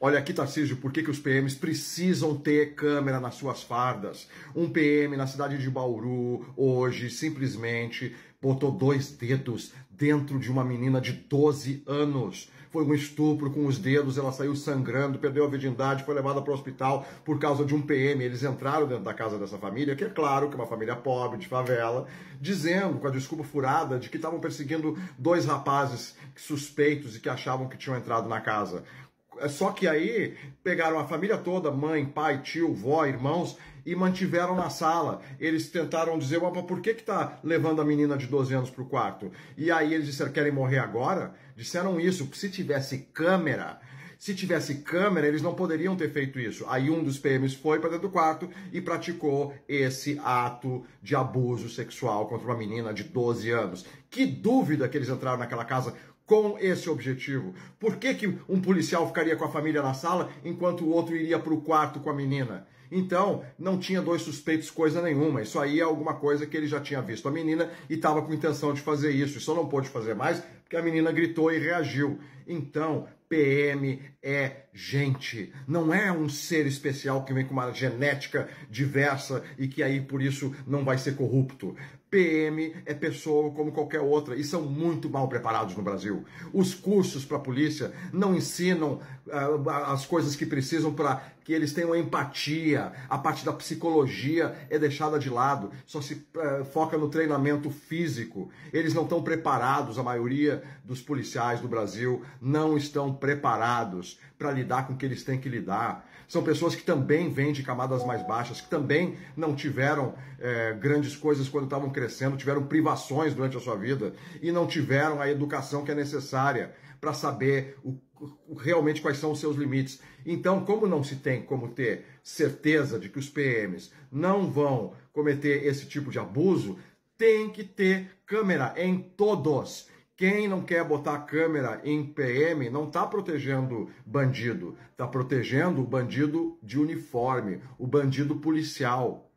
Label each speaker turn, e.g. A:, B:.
A: Olha aqui, Tarcísio, por que, que os PMs precisam ter câmera nas suas fardas? Um PM na cidade de Bauru, hoje, simplesmente botou dois dedos dentro de uma menina de 12 anos. Foi um estupro com os dedos, ela saiu sangrando, perdeu a virgindade, foi levada para o hospital por causa de um PM. Eles entraram dentro da casa dessa família, que é claro que é uma família pobre, de favela, dizendo, com a desculpa furada, de que estavam perseguindo dois rapazes suspeitos e que achavam que tinham entrado na casa. É só que aí pegaram a família toda, mãe, pai, tio, vó, irmãos, e mantiveram na sala. Eles tentaram dizer, "opa, por que que tá levando a menina de 12 anos pro quarto? E aí eles disseram, querem morrer agora? Disseram isso, se tivesse câmera, se tivesse câmera, eles não poderiam ter feito isso. Aí um dos PMs foi para dentro do quarto e praticou esse ato de abuso sexual contra uma menina de 12 anos. Que dúvida que eles entraram naquela casa com esse objetivo. Por que, que um policial ficaria com a família na sala enquanto o outro iria para o quarto com a menina? Então, não tinha dois suspeitos coisa nenhuma. Isso aí é alguma coisa que ele já tinha visto a menina e estava com intenção de fazer isso. E só não pôde fazer mais porque a menina gritou e reagiu. Então, PM é gente, não é um ser especial que vem com uma genética diversa e que aí por isso não vai ser corrupto. PM é pessoa como qualquer outra e são muito mal preparados no Brasil. Os cursos para a polícia não ensinam uh, as coisas que precisam para que eles tenham empatia. A parte da psicologia é deixada de lado, só se uh, foca no treinamento físico. Eles não estão preparados, a maioria dos policiais do Brasil não estão preparados para lidar com o que eles têm que lidar. São pessoas que também vêm de camadas mais baixas, que também não tiveram é, grandes coisas quando estavam crescendo, tiveram privações durante a sua vida e não tiveram a educação que é necessária para saber o, realmente quais são os seus limites. Então, como não se tem como ter certeza de que os PMs não vão cometer esse tipo de abuso, tem que ter câmera em todos. Quem não quer botar a câmera em PM não está protegendo bandido, está protegendo o bandido de uniforme, o bandido policial.